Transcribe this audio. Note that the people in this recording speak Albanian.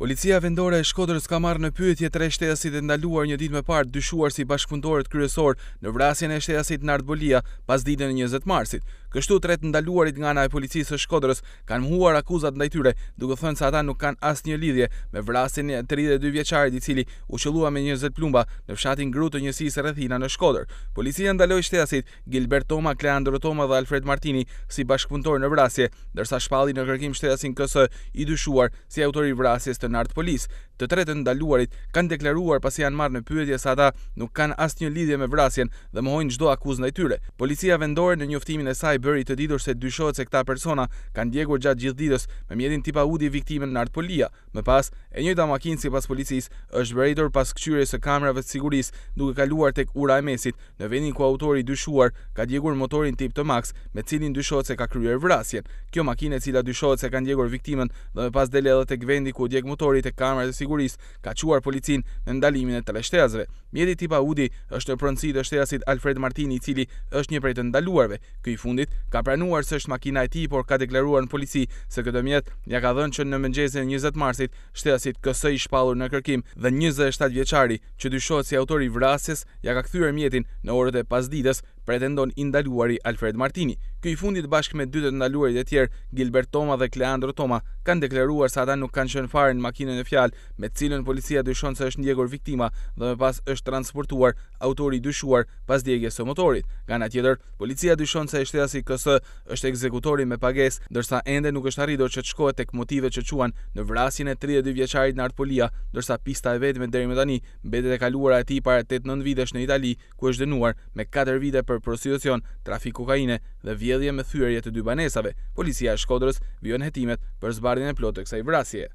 Policia vendore e Shkodrës ka marrë në pyetje tre shtesit e ndaluar një dit me partë dyshuar si bashkëpundorët kryesor në vrasjen e shtesit në Ardbolia pas ditën e 20 marsit. Kështu tret ndaluarit nga ana e policisë së Shkodrës kanë mhuar akuzat ndaj tyre, duke thënë se ata nuk kanë asnjë lidhje me vrasjen e 32 vjeçarit i cili u qellua me 20 plumba në fshatin gru të njësisë Rrethina në Shkodër. Policia ndaloi shtesit Gilbert Toma, Kleandro Toma dhe Alfred Martini si bashkëpuntor në vrasje, ndërsa shpalli në kërkim shtesin KS i dyshuar si autori i vrasjes të nartë polis. Të tretë ndaluarit kanë deklaruar pasi janë marrë në pyetje se ata nuk kanë asnjë lidhje me vrasjen dhe mohojnë çdo akuzë ndaj tyre. Policia vendore në njoftimin e saj bëri të ditur se dyshohet se këta persona kanë djegur gjatë gjithë ditës me mjetin tipa udi viktimin në artë polia. Më pas, e njëj da makinë si pas policis është bërejtor pas këqyre së kamerave të siguris duke kaluar tek ura e mesit në vendin ku autori dyshuar ka djegur motorin tip të maks me cilin dyshohet se ka kryer vrasjen. Kjo makinë e cila dyshohet se kanë djegur viktimin dhe me pas dele edhe tek vendi ku djeg motorit e kamrave të siguris ka quar policin në ndalimin e tele Mjeti tipa Udi është në prëndësi të shterasit Alfred Martini, cili është një prej të ndaluarve. Këj fundit, ka pranuar se është makina e tij, por ka deklaruar në polici se këtë mjet ja ka dhënë që në mëngjesin e 20 marsit shtesit KS i shpallur në kërkim dhe 27 vjeçari që dyshohet si autori i vrasjes ja ka kthyer mjetin në orët e pasdites pretendon indaluari Alfred Martini. Ky i fundit bashkë me dy të ndaluarit e tjerë, Gilbert Toma dhe Kleandro Toma, kanë deklaruar se ata nuk kanë qenë fare në makinën e fjalë, me të cilën policia dyshon se është ndjekur viktima dhe më pas është transportuar autori i dyshuar pas djegjes së motorit. Nga ana tjetër, policia dyshon se shtetasi KS është ekzekutori me pagesë, ndërsa ende nuk është arritur që të shkohet tek motivet që quan në vrasjen e 32 vjeçarit në Artpolia, ndërsa pista e vetme deri më tani mbetet e kaluara e tij para 8-9 vitesh në Itali, ku është dënuar me 4 vite për prostitucion, trafik kokaine dhe vjedhje me thyrje të dy banesave. Policia e Shkodrës vion hetimet për zbardhjen e plotë të kësaj vrasje.